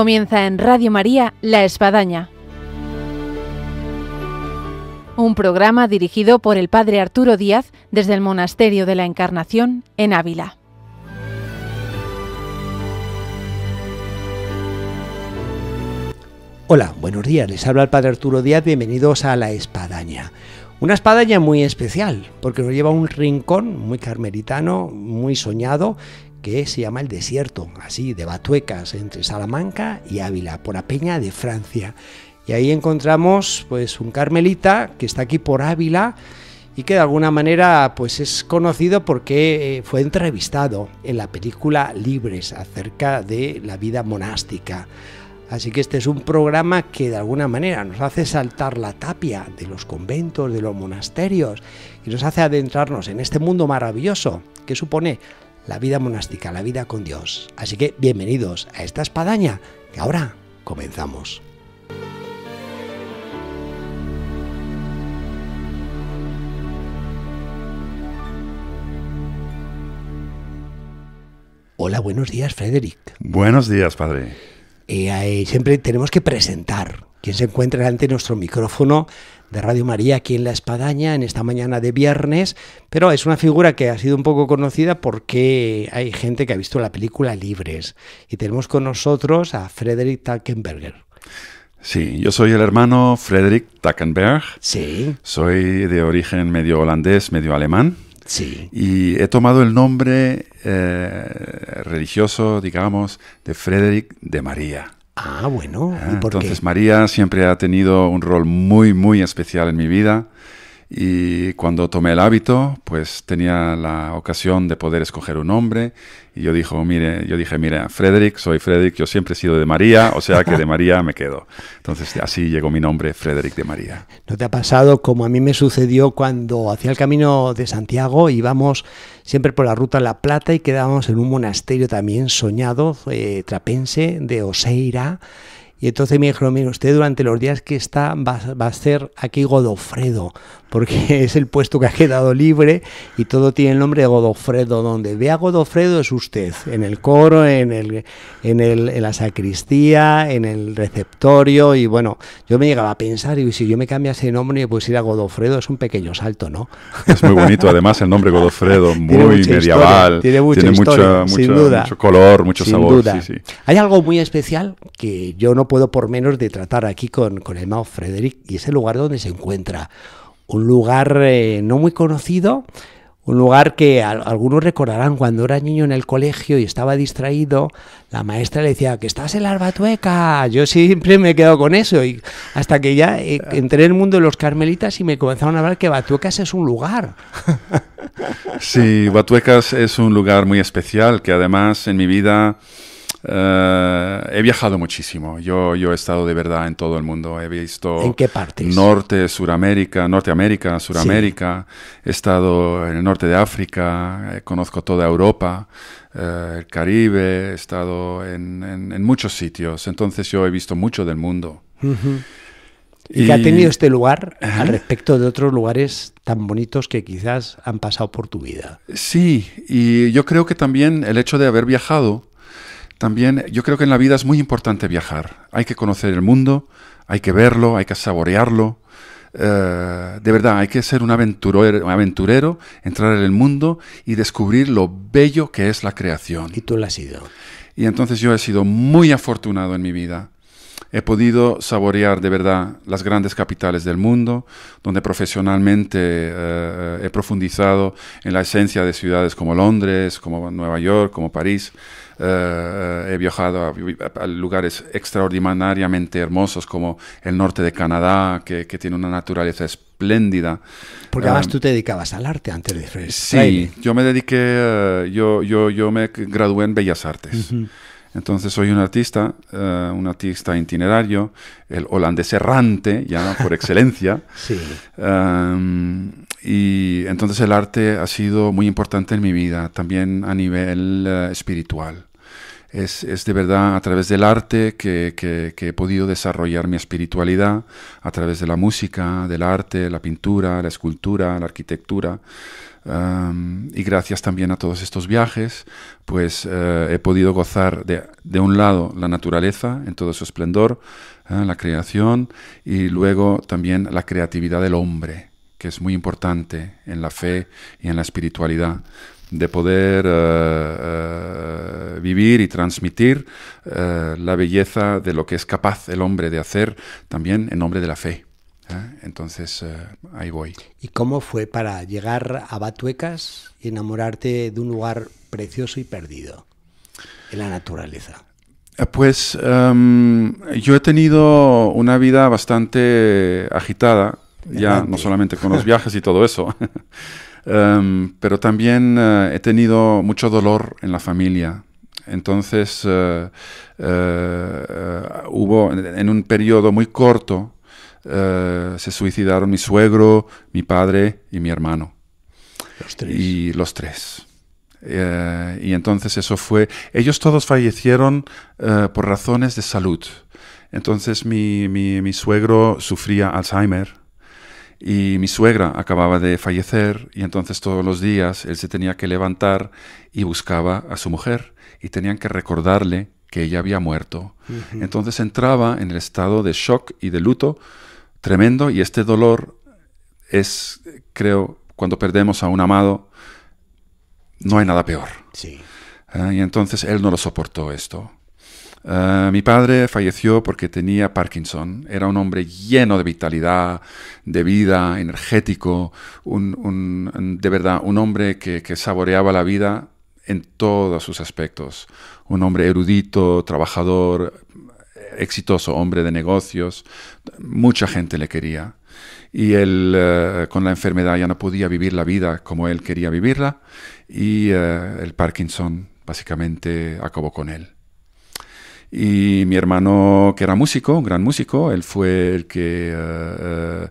Comienza en Radio María La Espadaña. Un programa dirigido por el Padre Arturo Díaz desde el Monasterio de la Encarnación en Ávila. Hola, buenos días. Les habla el Padre Arturo Díaz. Bienvenidos a La Espadaña. Una espadaña muy especial, porque nos lleva a un rincón muy carmelitano, muy soñado, que se llama el desierto, así, de Batuecas, entre Salamanca y Ávila, por la Peña de Francia. Y ahí encontramos pues un carmelita que está aquí por Ávila y que de alguna manera pues es conocido porque eh, fue entrevistado en la película Libres acerca de la vida monástica. Así que este es un programa que de alguna manera nos hace saltar la tapia de los conventos, de los monasterios y nos hace adentrarnos en este mundo maravilloso que supone la vida monástica, la vida con Dios. Así que bienvenidos a esta espadaña que ahora comenzamos. Hola, buenos días, Frederick. Buenos días, padre. Eh, eh, siempre tenemos que presentar quien se encuentra ante nuestro micrófono de Radio María aquí en La Espadaña en esta mañana de viernes, pero es una figura que ha sido un poco conocida porque hay gente que ha visto la película Libres y tenemos con nosotros a Frederick Takenberger. Sí, yo soy el hermano Frederick Tackenberg. Sí. Soy de origen medio holandés, medio alemán. Sí. Y he tomado el nombre eh, religioso, digamos, de Frederick de María. Ah, bueno. Ah, entonces María siempre ha tenido un rol muy, muy especial en mi vida. Y cuando tomé el hábito, pues tenía la ocasión de poder escoger un nombre. Y yo, dijo, mire, yo dije, mire, Frederick, soy Frederick, yo siempre he sido de María, o sea que de María me quedo. Entonces así llegó mi nombre, Frederick de María. ¿No te ha pasado como a mí me sucedió cuando hacía el camino de Santiago, íbamos siempre por la ruta La Plata y quedábamos en un monasterio también soñado, eh, trapense, de Oseira? Y entonces me dijeron, mire, usted durante los días que está va, a ser aquí Godofredo, porque es el puesto que ha quedado libre y todo tiene el nombre de Godofredo. Donde ve a Godofredo es usted, en el coro, en, el, en, el, la sacristía, en el receptorio. Y bueno, yo me llegaba a pensar, y si yo me cambiase ese nombre y a Godofredo, es un pequeño salto, ¿no? Es muy bonito, además, el nombre Godofredo, muy medieval, tiene, mucho color, mucho sabor. Sí, sí. Hay algo muy especial que yo no puedo por menos de tratar aquí con, con el Mao Frederick y es el lugar donde se encuentra un lugar eh, no muy conocido, un lugar que algunos recordarán cuando era niño en el colegio y estaba distraído, la maestra le decía que estás en la Batueca, Yo siempre me quedo con eso y hasta que ya eh, entré en el mundo de los carmelitas y me comenzaron a hablar que Batuecas es un lugar. Sí, Batuecas es un lugar muy especial que además en mi vida eh, he viajado muchísimo. Yo, yo he estado de verdad en todo el mundo. He visto. ¿En qué partes? Norte, Suramérica, Norteamérica, Suramérica. He estado en el norte de África. Eh, conozco toda Europa, eh, el Caribe. He estado en, muchos sitios. Entonces, yo he visto mucho del mundo. ¿Y, qué ha tenido este lugar al respecto de otros lugares tan bonitos que quizás han pasado por tu vida? Sí, y yo creo que también el hecho de haber viajado también yo creo que en la vida es muy importante viajar. Hay que conocer el mundo, hay que verlo, hay que saborearlo. Eh, de verdad, hay que ser un aventurero, aventurero, entrar en el mundo y descubrir lo bello que es la creación. Y tú lo has sido. Y entonces yo he sido muy afortunado en mi vida. He podido saborear de verdad las grandes capitales del mundo, donde profesionalmente eh, he profundizado en la esencia de ciudades como Londres, como Nueva York, como París, eh, eh, he viajado a, lugares extraordinariamente hermosos como el norte de Canadá, que, tiene una naturaleza espléndida. Porque además eh, tú te dedicabas al arte antes de Sí, yo me dediqué, yo, yo, yo me gradué en Bellas Artes. Entonces soy un artista, un artista itinerario, el holandés errante, ya por excelencia. Em, y entonces el arte ha sido muy importante en mi vida, también a nivel espiritual es, de verdad a través del arte que, he podido desarrollar mi espiritualidad, a través de la música, del arte, la pintura, la escultura, la arquitectura. y gracias también a todos estos viajes, pues eh, he podido gozar de, un lado la naturaleza en todo su esplendor, ¿eh? la creación, y luego también la creatividad del hombre, que es muy importante en la fe y en la espiritualidad de poder eh, eh, vivir y transmitir eh, la belleza de lo que es capaz el hombre de hacer también en nombre de la fe. Entonces ahí voy. ¿Y cómo fue para llegar a Batuecas y enamorarte de un lugar precioso y perdido en la naturaleza? Pues em, yo he tenido una vida bastante agitada, ya no solamente con los viajes y todo eso, Em, pero también eh, he tenido mucho dolor en la familia. Entonces eh, eh, hubo en un periodo muy corto se suicidaron mi suegro, mi padre y mi hermano. Los tres. Y los tres. y entonces eso fue. Ellos todos fallecieron por razones de salud. Entonces mi suegro sufría Alzheimer y mi suegra acababa de fallecer y entonces todos los días él se tenía que levantar y buscaba a su mujer y tenían que recordarle que ella había muerto. Entonces entraba en el estado de shock y de luto tremendo y este dolor es, creo, cuando perdemos a un amado, no hay nada peor. Ah, y entonces él no lo soportó esto. Eh, mi padre falleció porque tenía Parkinson. Era un hombre lleno de vitalidad, de vida, energético, de verdad, un hombre que, saboreaba la vida en todos sus aspectos. Un hombre erudito, trabajador, exitoso hombre de negocios, mucha gente le quería. Y él eh, con la enfermedad ya no podía vivir la vida como él quería vivirla y eh, el Parkinson básicamente acabó con él. Y mi hermano, que era músico, un gran músico, él fue el que eh,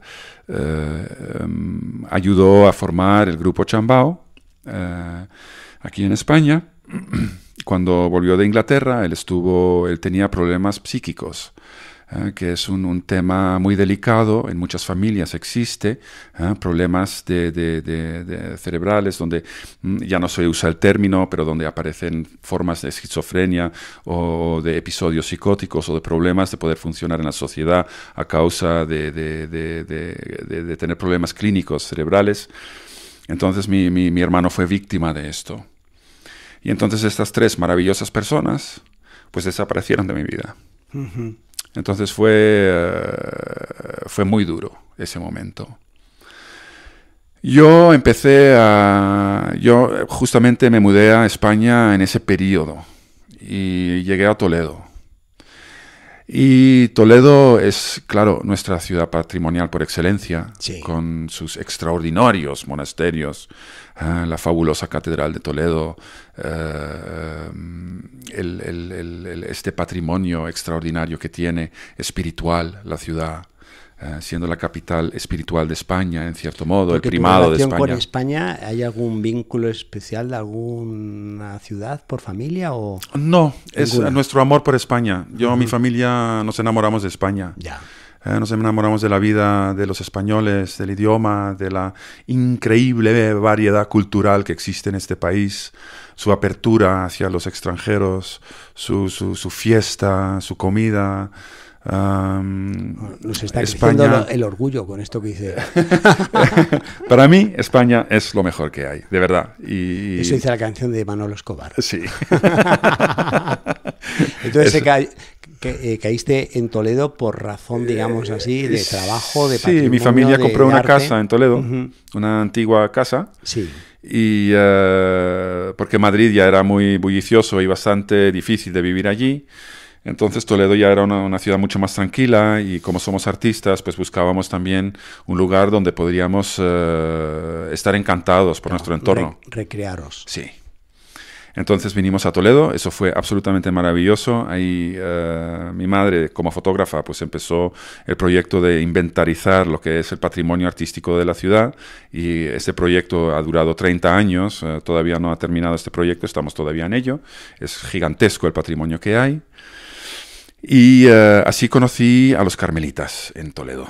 eh, em, ayudó a formar el grupo Chambao eh, aquí en España. Cuando volvió de Inglaterra, él estuvo, él tenía problemas psíquicos. ¿eh? que es un, tema muy delicado, en muchas familias existe, ¿eh? problemas de, cerebrales donde mm, ya no se usa el término, pero donde aparecen formas de esquizofrenia o de episodios psicóticos o de problemas de poder funcionar en la sociedad a causa de, tener problemas clínicos cerebrales. Entonces mi, hermano fue víctima de esto. Y entonces estas tres maravillosas personas pues desaparecieron de mi vida. Entonces fue, eh, fue muy duro ese momento. Yo empecé a... Yo justamente me mudé a España en ese periodo y llegué a Toledo. Y Toledo es, claro, nuestra ciudad patrimonial por excelencia, con sus extraordinarios monasterios, ah, la fabulosa Catedral de Toledo, eh, este patrimonio extraordinario que tiene espiritual la ciudad. Eh, siendo la capital espiritual de España, en cierto modo, el primado de España. con España, ¿hay algún vínculo especial de alguna ciudad por familia o No, es nuestro amor por España. Yo, y mi familia, nos enamoramos de España. Ya. Eh, nos enamoramos de la vida de los españoles, del idioma, de la increíble variedad cultural que existe en este país, su apertura hacia los extranjeros, su fiesta, su comida. Nos está España... el orgullo con esto que dice. Para mí, España es lo mejor que hay, de verdad. Y... Eso dice la canción de Manolo Escobar. Sí. Entonces eh, que, eh, caíste en Toledo por razón, digamos eh, así, de trabajo, de Sí, mi familia compró una casa en Toledo, una antigua casa. Sí. Y porque Madrid ya era muy bullicioso y bastante difícil de vivir allí. Entonces Toledo ya era una, ciudad mucho más tranquila y como somos artistas, pues buscábamos también un lugar donde podríamos eh, estar encantados por nuestro entorno. recrearos. Sí. Entonces vinimos a Toledo, eso fue absolutamente maravilloso. Ahí eh, mi madre, como fotógrafa, pues empezó el proyecto de inventarizar lo que es el patrimonio artístico de la ciudad y este proyecto ha durado 30 años, eh, todavía no ha terminado este proyecto, estamos todavía en ello. Es gigantesco el patrimonio que hay. Y eh, así conocí a los carmelitas en Toledo.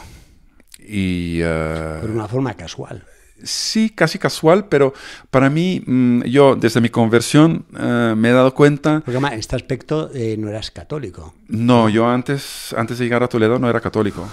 Y, eh, Por una forma casual sí, casi casual, pero para mí, mm, yo desde mi conversión eh, me he dado cuenta... Porque además, este aspecto eh, no eras católico. No, yo antes, antes de llegar a Toledo no era católico,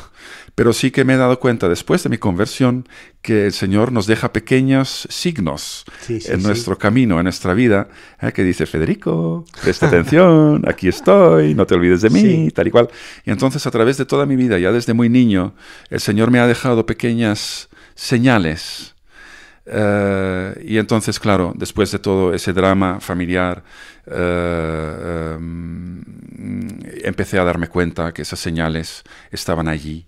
pero sí que me he dado cuenta después de mi conversión que el Señor nos deja pequeños signos en nuestro camino, en nuestra vida, eh, que dice, Federico, presta atención, aquí estoy, no te olvides de mí, tal y cual. Y entonces a través de toda mi vida, ya desde muy niño, el Señor me ha dejado pequeñas señales eh, y entonces, claro, después de todo ese drama familiar, eh, em, empecé a darme cuenta que esas señales estaban allí.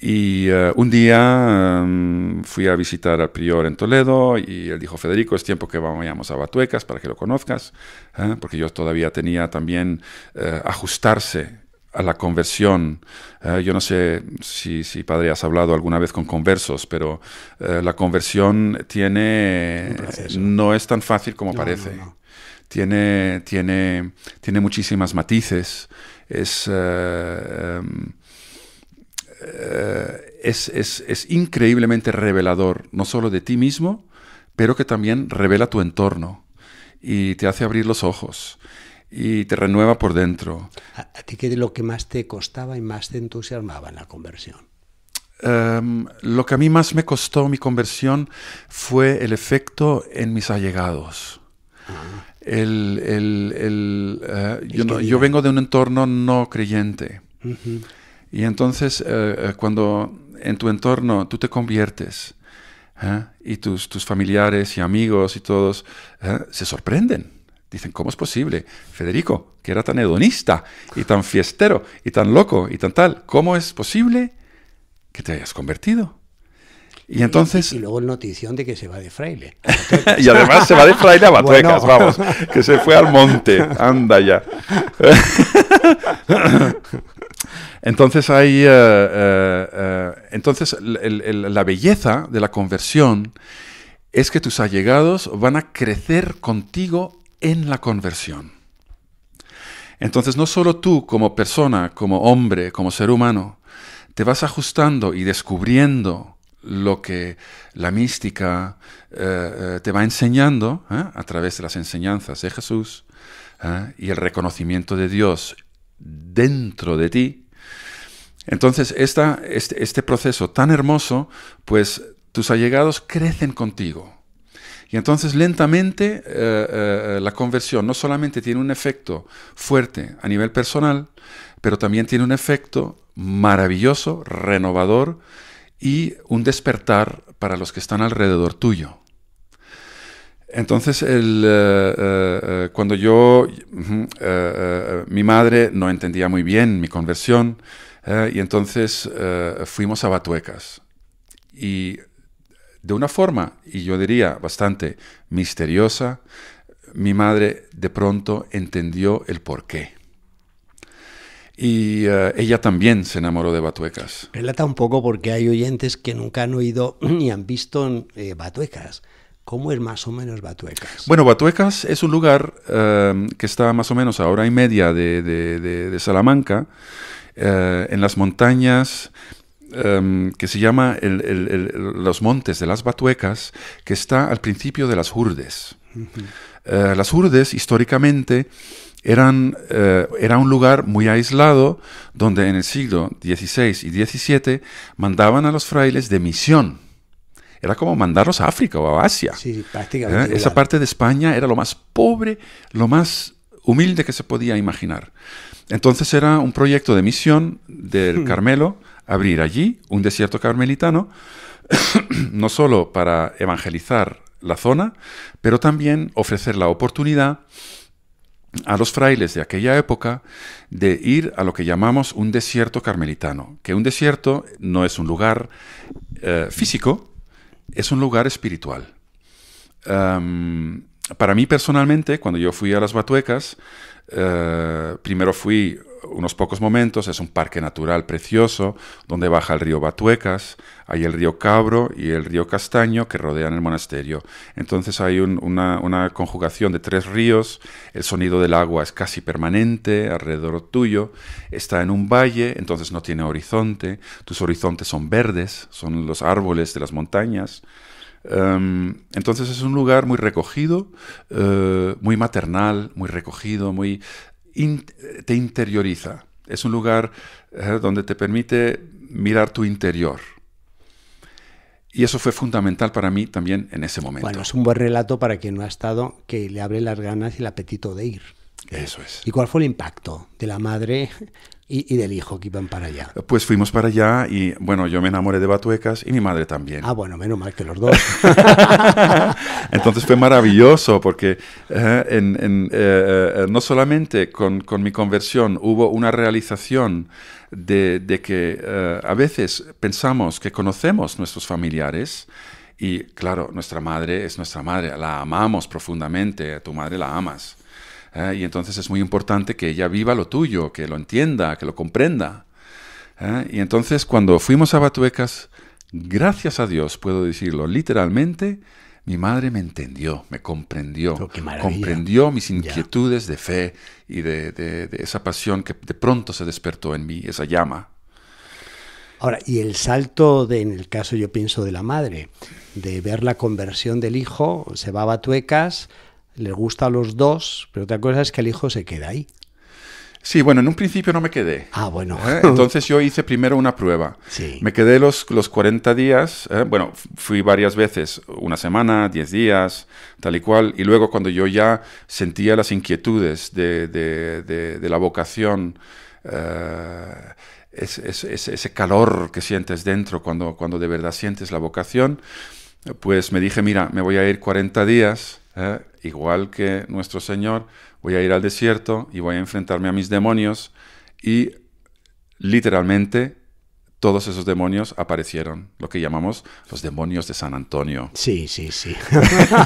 Y eh, un día em, fui a visitar al prior en Toledo y él dijo, Federico, es tiempo que vayamos a Batuecas para que lo conozcas, porque yo todavía tenía también ajustarse a la conversión. Eh, yo no sé si, padre, has hablado alguna vez con conversos, pero eh, la conversión tiene, no es tan fácil como parece. Tiene, muchísimas matices. Eh, em, es, es, es increíblemente revelador, no solo de ti mismo, pero que también revela tu entorno y te hace abrir los ojos y te renueva por dentro. ¿A, ti qué es lo que más te costaba y más te entusiasmaba en la conversión? Em, lo que a mí más me costó mi conversión fue el efecto en mis allegados. Ah. el, eh, yo, vengo de un entorno no creyente. Y entonces eh, eh, cuando en tu entorno tú te conviertes y tus, tus familiares y amigos y todos se sorprenden Dicen, ¿cómo es posible? Federico, que era tan hedonista y tan fiestero y tan loco y tan tal, ¿cómo es posible que te hayas convertido? Y entonces. Y, luego el notición de que se va de fraile. y además se va de fraile a batuecas, vamos. Que se fue al monte. Anda ya. entonces hay. Eh, eh, eh, entonces la belleza de la conversión es que tus allegados van a crecer contigo en la conversión. Entonces no solo tú como persona, como hombre, como ser humano, te vas ajustando y descubriendo lo que la mística eh, eh, te va enseñando ¿eh? a través de las enseñanzas de Jesús y el reconocimiento de Dios dentro de ti. Entonces este, este proceso tan hermoso, pues tus allegados crecen contigo y entonces lentamente eh, eh, eh, la conversión no solamente tiene un efecto fuerte a nivel personal, pero también tiene un efecto maravilloso, renovador y un despertar para los que están alrededor tuyo. Entonces, cuando yo, mi madre no entendía muy bien mi conversión, y entonces fuimos a Batuecas. Y de una forma, y yo diría bastante misteriosa, mi madre de pronto entendió el porqué. Y eh, ella también se enamoró de Batuecas. Relata un poco porque hay oyentes que nunca han oído ni han visto eh, Batuecas. ¿Cómo es más o menos Batuecas? Bueno, Batuecas es un lugar eh, que está más o menos a hora y media de, Salamanca, en las montañas Em, que se llama Los Montes de las Batuecas, que está al principio de las Hurdes. Eh, las Hurdes históricamente eran, eh, era un lugar muy aislado donde en el siglo XVI y XVII mandaban a los frailes de misión. Era como mandarlos a África o a Asia. Eh, esa parte de España era lo más pobre, lo más humilde que se podía imaginar. Entonces era un proyecto de misión del hmm. Carmelo abrir allí un desierto carmelitano, no solo para evangelizar la zona, pero también ofrecer la oportunidad a los frailes de aquella época de ir a lo que llamamos un desierto carmelitano, que un desierto no es un lugar eh, físico, es un lugar espiritual para mí personalmente, cuando yo fui a las Batuecas, eh, primero fui unos pocos momentos, es un parque natural precioso, donde baja el río Batuecas, hay el río Cabro y el río Castaño que rodean el monasterio. Entonces hay una, conjugación de tres ríos, el sonido del agua es casi permanente alrededor tuyo, está en un valle, entonces no tiene horizonte, tus horizontes son verdes, son los árboles de las montañas, Em, entonces es un lugar muy recogido, eh, muy maternal, muy recogido, muy te interioriza. Es un lugar eh, donde te permite mirar tu interior. Y eso fue fundamental para mí también en ese momento. Bueno, es un buen relato para quien no ha estado, que le abre las ganas y el apetito de ir. Eso es. ¿Y cuál fue el impacto de la madre y, del hijo que iban para allá? Pues fuimos para allá y, bueno, yo me enamoré de Batuecas y mi madre también. Ah, bueno, menos mal que los dos. Entonces fue maravilloso porque eh, eh, eh, no solamente con, mi conversión hubo una realización de, que a veces pensamos que conocemos nuestros familiares, y claro, nuestra madre es nuestra madre, la amamos profundamente, a tu madre la amas. ¿eh? y entonces es muy importante que ella viva lo tuyo, que lo entienda, que lo comprenda. ¿eh? y entonces cuando fuimos a Batuecas, gracias a Dios, puedo decirlo literalmente, mi madre me entendió, me comprendió, oh, comprendió mis inquietudes de fe y de, esa pasión que de pronto se despertó en mí, esa llama. Ahora, y el salto, de, en el caso yo pienso de la madre, de ver la conversión del hijo, se va a Batuecas, le gusta a los dos, pero otra cosa es que el hijo se queda ahí. Sí, bueno, en un principio no me quedé. Ah, bueno. ¿Eh? Entonces yo hice primero una prueba. Sí. Me quedé los, 40 días, ¿eh? bueno, fui varias veces, una semana, 10 días, tal y cual, y luego cuando yo ya sentía las inquietudes de, de, la vocación, eh, ese calor que sientes dentro cuando, cuando de verdad sientes la vocación, pues me dije, mira, me voy a ir 40 días ¿eh? igual que nuestro Señor, voy a ir al desierto y voy a enfrentarme a mis demonios y literalmente todos esos demonios aparecieron, lo que llamamos los demonios de San Antonio. Sí, sí, sí.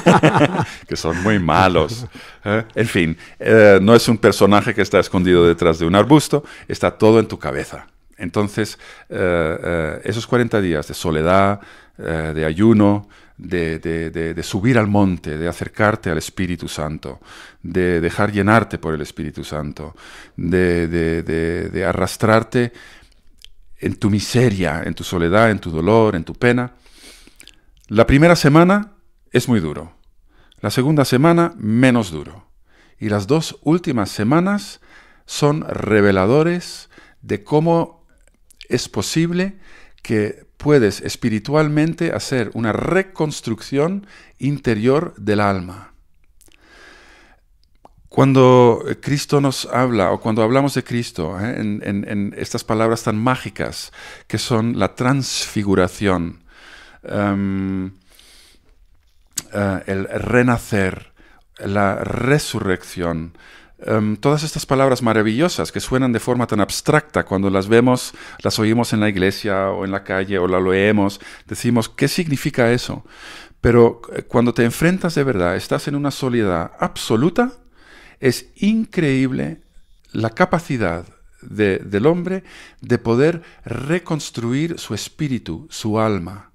que son muy malos. ¿eh? En fin, eh, no es un personaje que está escondido detrás de un arbusto, está todo en tu cabeza. Entonces, esos 40 días de soledad, de ayuno, de, subir al monte, de acercarte al Espíritu Santo, de dejar llenarte por el Espíritu Santo, de, arrastrarte en tu miseria, en tu soledad, en tu dolor, en tu pena. La primera semana es muy duro, la segunda semana menos duro y las dos últimas semanas son reveladores de cómo es posible que puedes espiritualmente hacer una reconstrucción interior del alma. Cuando Cristo nos habla, o cuando hablamos de Cristo, ¿eh? en, estas palabras tan mágicas que son la transfiguración, em, eh, el renacer, la resurrección, Em, todas estas palabras maravillosas que suenan de forma tan abstracta cuando las vemos, las oímos en la iglesia o en la calle o la leemos, decimos, ¿qué significa eso? Pero eh, cuando te enfrentas de verdad, estás en una soledad absoluta, es increíble la capacidad del hombre de poder reconstruir su espíritu, su alma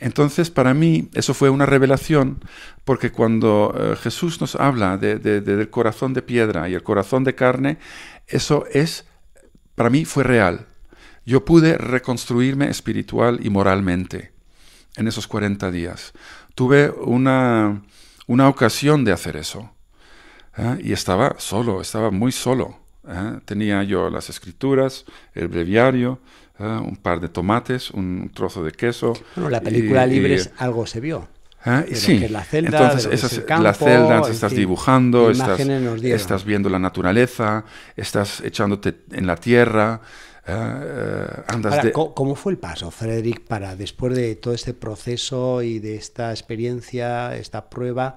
entonces, para mí, eso fue una revelación, porque cuando eh, Jesús nos habla de, del corazón de piedra y el corazón de carne, eso es, para mí, fue real. Yo pude reconstruirme espiritual y moralmente en esos 40 días. Tuve una, una ocasión de hacer eso. ¿eh? Y estaba solo, estaba muy solo. ¿eh? Tenía yo las escrituras, el breviario, ¿eh? un par de tomates, un trozo de queso. Bueno, la película Libres algo se vio. ¿Ah? que es la celda, entonces esas, es campo, las celdas estás dibujando, estás, viendo la naturaleza, estás echándote en la tierra. ¿eh? Eh, andas de... ¿Cómo fue el paso, Frederick, para después de todo este proceso y de esta experiencia, esta prueba,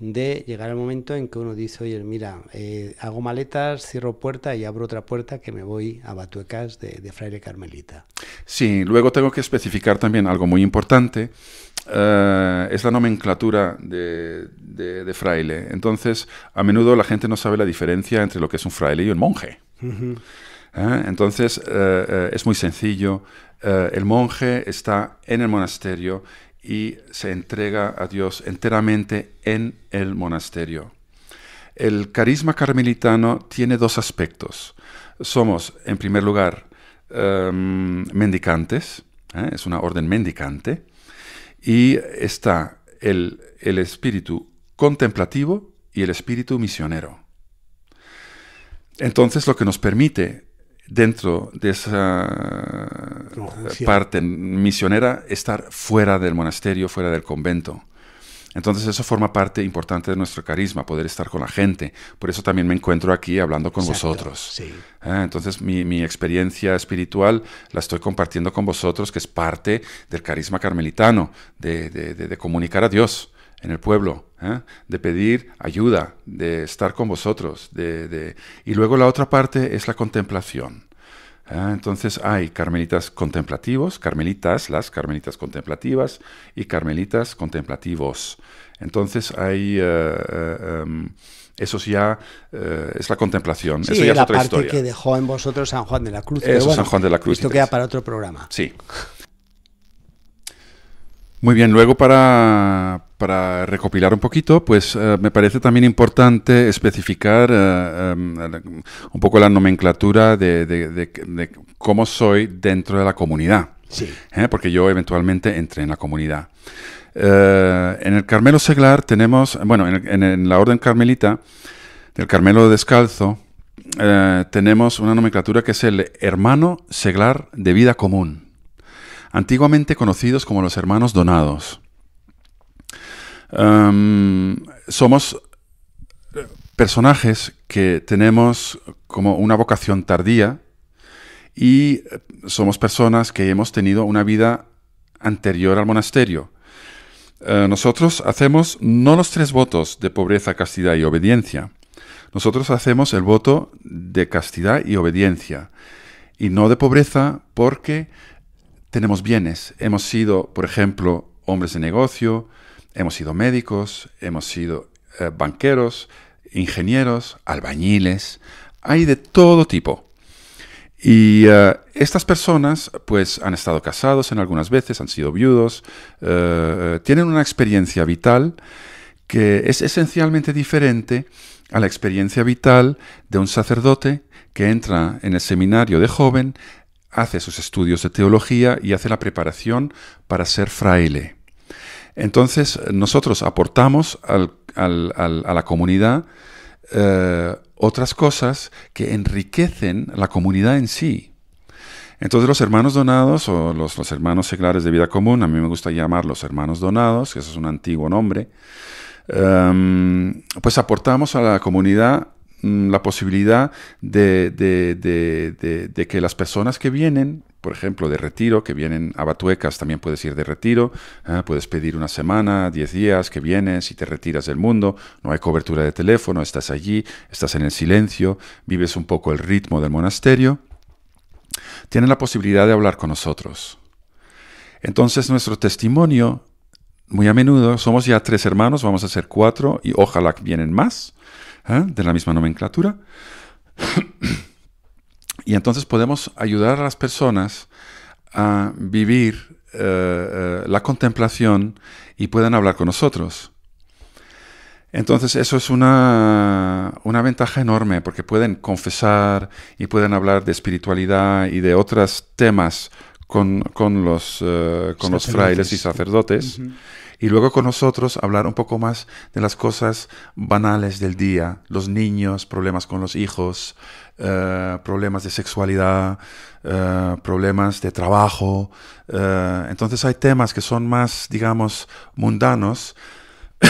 de llegar al momento en que uno dice, oye, mira, eh, hago maletas, cierro puerta y abro otra puerta que me voy a Batuecas de, Fraile Carmelita. Sí, luego tengo que especificar también algo muy importante, eh, es la nomenclatura de, fraile. Entonces, a menudo la gente no sabe la diferencia entre lo que es un fraile y un monje. ¿Eh? Entonces, es muy sencillo. el monje está en el monasterio y se entrega a Dios enteramente en el monasterio. El carisma carmelitano tiene dos aspectos. Somos, en primer lugar, em, mendicantes, ¿eh? es una orden mendicante, y está el, el espíritu contemplativo y el espíritu misionero. Entonces lo que nos permite dentro de esa parte misionera, estar fuera del monasterio, fuera del convento. Entonces eso forma parte importante de nuestro carisma, poder estar con la gente. Por eso también me encuentro aquí hablando con vosotros. Ah, entonces mi, experiencia espiritual la estoy compartiendo con vosotros, que es parte del carisma carmelitano, de comunicar a Dios en el pueblo, ¿eh? de pedir ayuda, de estar con vosotros. De, de... Y luego la otra parte es la contemplación. ¿eh? Entonces hay carmelitas contemplativos, carmelitas, las carmelitas contemplativas y carmelitas contemplativos. Entonces hay... Eh, em, eso ya es la contemplación. Sí, eso ya la parte que dejó en vosotros San Juan de la Cruz. Eso, San Juan de la Cruz. Esto queda para otro programa. Sí. Muy bien, luego para, recopilar un poquito, pues eh, me parece también importante especificar eh, em, un poco la nomenclatura de, cómo soy dentro de la comunidad. Sí. ¿eh? Porque yo eventualmente entré en la comunidad. en el Carmelo Seglar tenemos, bueno, en, en la Orden Carmelita, del Carmelo Descalzo, tenemos una nomenclatura que es el hermano seglar de vida común antiguamente conocidos como los hermanos donados. somos eh, personajes que tenemos como una vocación tardía y eh, somos personas que hemos tenido una vida anterior al monasterio. Eh, nosotros hacemos no los tres votos de pobreza, castidad y obediencia. Nosotros hacemos el voto de castidad y obediencia y no de pobreza porque tenemos bienes. Hemos sido, por ejemplo, hombres de negocio, hemos sido médicos, hemos sido eh, banqueros, ingenieros, albañiles, hay de todo tipo. Y eh, estas personas pues han estado casados en algunas veces, han sido viudos, eh, tienen una experiencia vital que es esencialmente diferente a la experiencia vital de un sacerdote que entra en el seminario de joven hace sus estudios de teología y hace la preparación para ser fraile. Entonces nosotros aportamos a la comunidad eh, otras cosas que enriquecen la comunidad en sí. Entonces los hermanos donados o los, hermanos seglares de vida común, a mí me gusta llamarlos hermanos donados, que eso es un antiguo nombre, em, pues aportamos a la comunidad Mm, la posibilidad de, que las personas que vienen, por ejemplo, de retiro, que vienen a Batuecas, también puedes ir de retiro, ¿eh? puedes pedir una semana, 10 días, que vienes y te retiras del mundo, no hay cobertura de teléfono, estás allí, estás en el silencio, vives un poco el ritmo del monasterio, tienen la posibilidad de hablar con nosotros. Entonces nuestro testimonio, muy a menudo, somos ya tres hermanos, vamos a ser cuatro y ojalá vienen más ¿eh? de la misma nomenclatura. y entonces podemos ayudar a las personas a vivir eh, eh, la contemplación y puedan hablar con nosotros. Entonces eso es una, ventaja enorme porque pueden confesar y pueden hablar de espiritualidad y de otros temas con, los, con los frailes y sacerdotes y luego con nosotros hablar un poco más de las cosas banales del día, los niños, problemas con los hijos, eh, problemas de sexualidad, eh, problemas de trabajo. Eh, entonces hay temas que son más, digamos, mundanos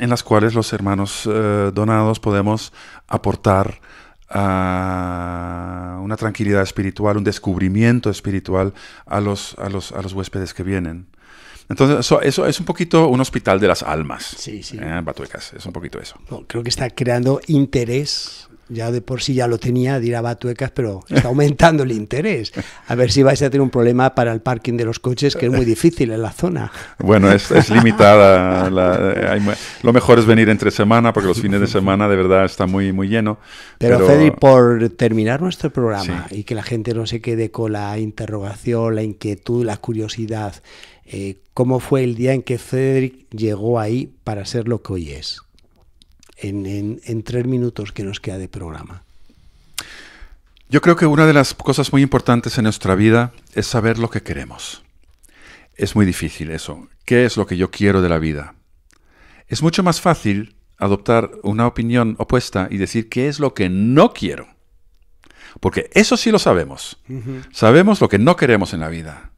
en las cuales los hermanos donados podemos aportar ah, una tranquilidad espiritual, un descubrimiento espiritual a los, a los huéspedes que vienen. Entonces, eso, es un poquito un hospital de las almas. Sí, sí. ¿eh? Batuecas, es un poquito eso. creo que está creando interés. Ya de por sí ya lo tenía, a Batuecas, pero está aumentando el interés. A ver si vais a tener un problema para el parking de los coches, que es muy difícil en la zona. Bueno, es, limitada. Eh, lo mejor es venir entre semana, porque los fines de semana de verdad está muy, muy lleno. Pero, por terminar nuestro programa y que la gente no se quede con la interrogación, la inquietud, la curiosidad, eh, cómo fue el día en que Frederick llegó ahí para ser lo que hoy es, en, tres minutos que nos queda de programa. Yo creo que una de las cosas muy importantes en nuestra vida es saber lo que queremos. Es muy difícil eso. ¿Qué es lo que yo quiero de la vida? Es mucho más fácil adoptar una opinión opuesta y decir qué es lo que no quiero. Porque eso sí lo sabemos. Sabemos lo que no queremos en la vida.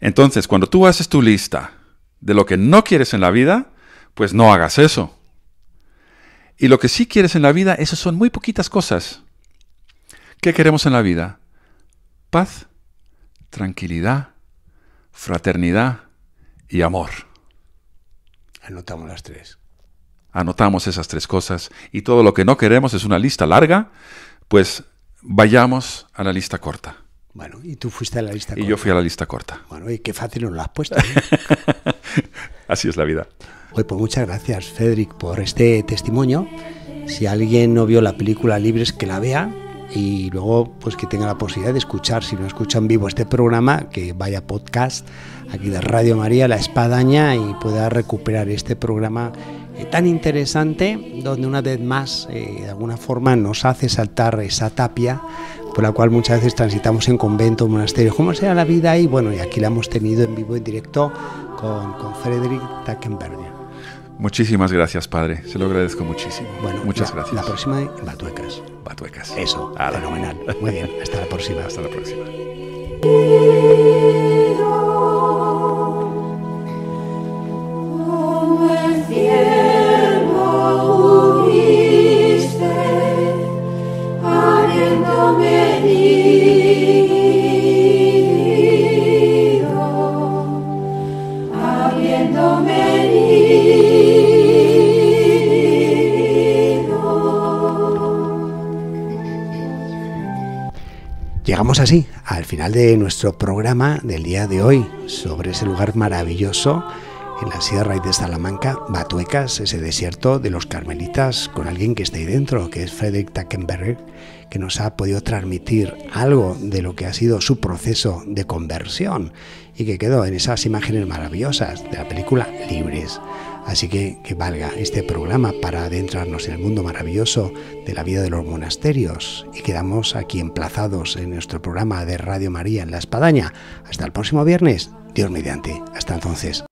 Entonces, cuando tú haces tu lista de lo que no quieres en la vida, pues no hagas eso. Y lo que sí quieres en la vida, esas son muy poquitas cosas. ¿Qué queremos en la vida? Paz, tranquilidad, fraternidad y amor. Anotamos las tres. Anotamos esas tres cosas y todo lo que no queremos es una lista larga, pues vayamos a la lista corta. Bueno, y tú fuiste a la lista y corta. Y yo fui a la lista corta. Bueno, y qué fácil nos la has puesto. ¿eh? Así es la vida. Hoy, pues muchas gracias, Federic, por este testimonio. Si alguien no vio la película Libres, que la vea y luego pues que tenga la posibilidad de escuchar, si no escucha en vivo este programa, que vaya podcast aquí de Radio María, La Espadaña, y pueda recuperar este programa eh, tan interesante, donde una vez más, eh, de alguna forma, nos hace saltar esa tapia por la cual muchas veces transitamos en convento, monasterio, cómo será la vida ahí, bueno, y aquí la hemos tenido en vivo, en directo, con, con Frederick Tackenberger. Muchísimas gracias, padre. Se lo agradezco muchísimo. Bueno, muchas gracias. La próxima en Batuecas. Batuecas. Eso, fenomenal. Muy bien, hasta la próxima. Hasta la próxima. de nuestro programa del día de hoy sobre ese lugar maravilloso en la sierra y de Salamanca, Batuecas, ese desierto de los carmelitas, con alguien que está ahí dentro, que es Frederick Takenberg que nos ha podido transmitir algo de lo que ha sido su proceso de conversión y que quedó en esas imágenes maravillosas de la película Libres. Así que que valga este programa para adentrarnos en el mundo maravilloso de la vida de los monasterios y quedamos aquí emplazados en nuestro programa de Radio María en La Espadaña. Hasta el próximo viernes, Dios mediante. Hasta entonces.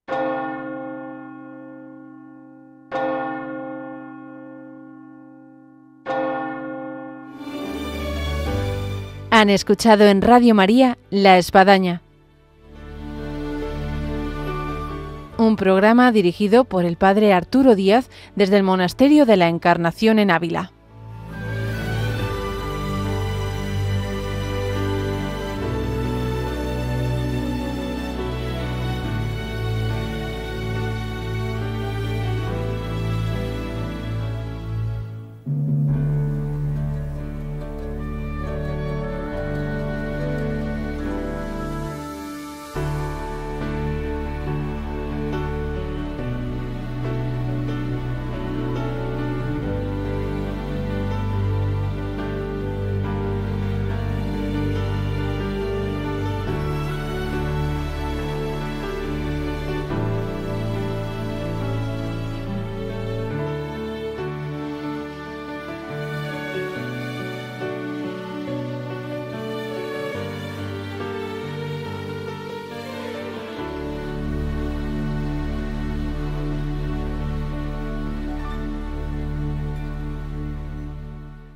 Han escuchado en Radio María La Espadaña un programa dirigido por el padre Arturo Díaz desde el Monasterio de la Encarnación en Ávila.